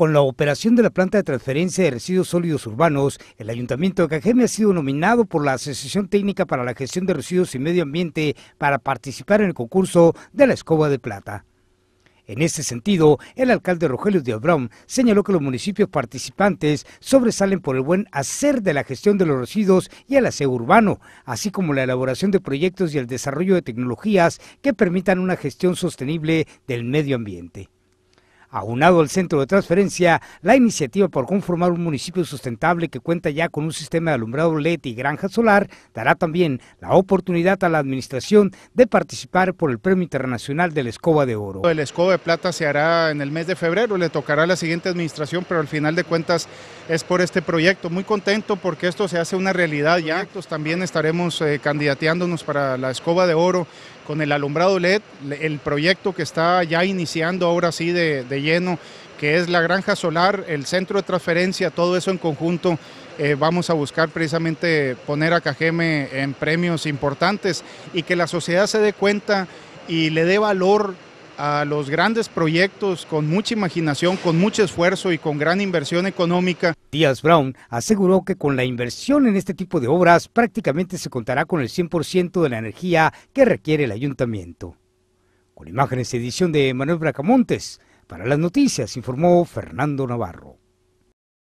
Con la operación de la planta de transferencia de residuos sólidos urbanos, el Ayuntamiento de Cajeme ha sido nominado por la Asociación Técnica para la Gestión de Residuos y Medio Ambiente para participar en el concurso de la escoba de plata. En este sentido, el alcalde Rogelio de señaló que los municipios participantes sobresalen por el buen hacer de la gestión de los residuos y el aseo urbano, así como la elaboración de proyectos y el desarrollo de tecnologías que permitan una gestión sostenible del medio ambiente. Aunado al centro de transferencia, la iniciativa por conformar un municipio sustentable que cuenta ya con un sistema de alumbrado LED y granja solar dará también la oportunidad a la administración de participar por el Premio Internacional de la Escoba de Oro. El Escoba de Plata se hará en el mes de febrero, le tocará a la siguiente administración, pero al final de cuentas es por este proyecto. Muy contento porque esto se hace una realidad ya. También estaremos eh, candidateándonos para la Escoba de Oro con el alumbrado LED, el proyecto que está ya iniciando ahora sí de lleno, que es la granja solar, el centro de transferencia, todo eso en conjunto. Eh, vamos a buscar precisamente poner a Cajeme en premios importantes y que la sociedad se dé cuenta y le dé valor a los grandes proyectos con mucha imaginación, con mucho esfuerzo y con gran inversión económica. Díaz Brown aseguró que con la inversión en este tipo de obras prácticamente se contará con el 100% de la energía que requiere el ayuntamiento. Con imágenes de edición de Manuel Bracamontes, para las noticias informó Fernando Navarro.